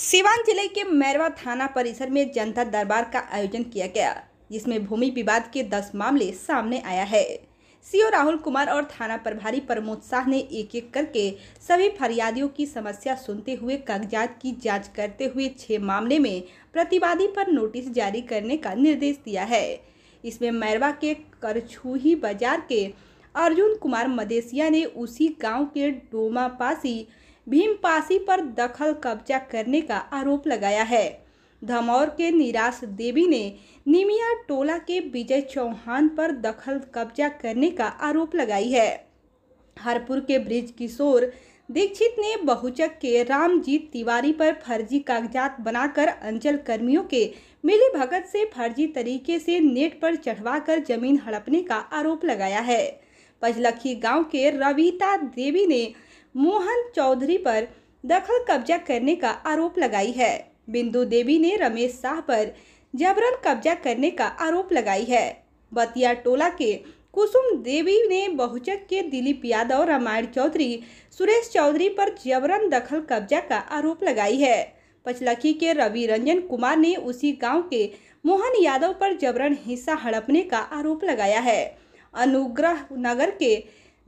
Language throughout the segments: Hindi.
सिवान जिले के मैरवा थाना परिसर में जनता दरबार का आयोजन किया गया जिसमें भूमि विवाद के दस मामले सामने आया है सीओ राहुल कुमार और थाना प्रभारी प्रमोद शाह ने एक एक करके सभी फरियादियों की समस्या सुनते हुए कागजात की जांच करते हुए छह मामले में प्रतिवादी पर नोटिस जारी करने का निर्देश दिया है इसमें मैरवा के करछूही बाजार के अर्जुन कुमार मदेसिया ने उसी गांव के डोमा पासी भीमपासी पर दखल कब्जा करने का आरोप लगाया है धमौर के निराश देवी ने निमिया टोला के विजय चौहान पर दखल कब्जा करने का आरोप लगाई है हरपुर के ब्रिज किशोर दीक्षित ने बहुचक के रामजीत तिवारी पर फर्जी कागजात बनाकर अंचल कर्मियों के मिली भगत से फर्जी तरीके से नेट पर चढ़वाकर जमीन हड़पने का आरोप लगाया है पजलखी गांव के रविता देवी ने मोहन चौधरी पर दखल कब्जा करने का आरोप लगाई है बिंदु देवी ने रमेश शाह पर जबरन कब्जा करने का आरोप लगाई है बतिया टोला के कुसुम देवी ने बहुचक के दिलीप यादव रामायण चौधरी सुरेश चौधरी पर जबरन दखल कब्जा का आरोप लगाई है पचलखी के रवि रंजन कुमार ने उसी गांव के मोहन यादव पर जबरन हिस्सा हड़पने का आरोप लगाया है अनुग्रह नगर के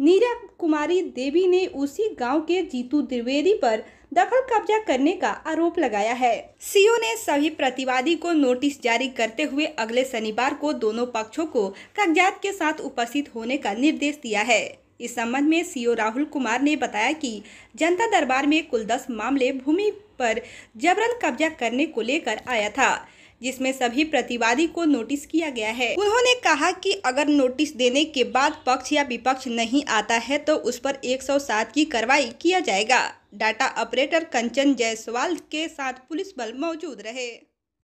नीरा कुमारी देवी ने उसी गांव के जीतू द्विवेदी पर दखल कब्जा करने का आरोप लगाया है सीओ ने सभी प्रतिवादी को नोटिस जारी करते हुए अगले शनिवार को दोनों पक्षों को कागजात के साथ उपस्थित होने का निर्देश दिया है इस संबंध में सीओ राहुल कुमार ने बताया कि जनता दरबार में कुल दस मामले भूमि पर जबरन कब्जा करने को लेकर आया था जिसमें सभी प्रतिवादी को नोटिस किया गया है उन्होंने कहा कि अगर नोटिस देने के बाद पक्ष या विपक्ष नहीं आता है तो उस पर 107 की कार्रवाई किया जाएगा डाटा ऑपरेटर कंचन जायसवाल के साथ पुलिस बल मौजूद रहे